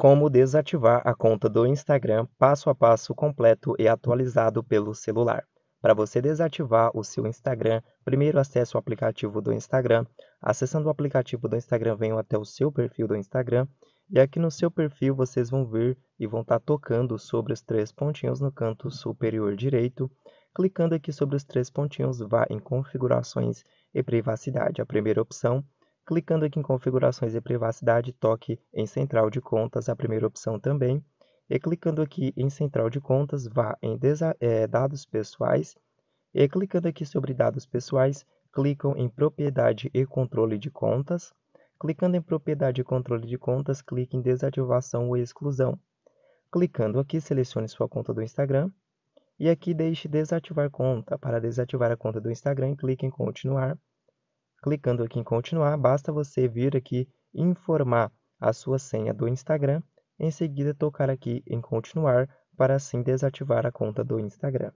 Como desativar a conta do Instagram passo a passo completo e atualizado pelo celular. Para você desativar o seu Instagram, primeiro acesse o aplicativo do Instagram. Acessando o aplicativo do Instagram, venham até o seu perfil do Instagram. E aqui no seu perfil vocês vão ver e vão estar tá tocando sobre os três pontinhos no canto superior direito. Clicando aqui sobre os três pontinhos, vá em configurações e privacidade. A primeira opção Clicando aqui em configurações e privacidade, toque em central de contas, a primeira opção também. E clicando aqui em central de contas, vá em é, dados pessoais. E clicando aqui sobre dados pessoais, clicam em propriedade e controle de contas. Clicando em propriedade e controle de contas, clique em desativação ou exclusão. Clicando aqui, selecione sua conta do Instagram. E aqui deixe desativar conta. Para desativar a conta do Instagram, clique em continuar Clicando aqui em continuar, basta você vir aqui informar a sua senha do Instagram, em seguida tocar aqui em continuar para assim desativar a conta do Instagram.